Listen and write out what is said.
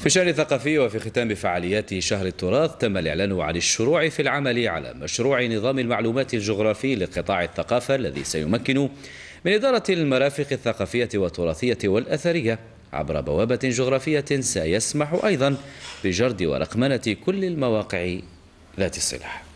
في شأن الثقافي وفي ختام فعاليات شهر التراث تم الإعلان عن الشروع في العمل على مشروع نظام المعلومات الجغرافي لقطاع الثقافة الذي سيمكن من إدارة المرافق الثقافية والتراثية والأثرية عبر بوابة جغرافية سيسمح أيضا بجرد ورقمنة كل المواقع ذات السلاح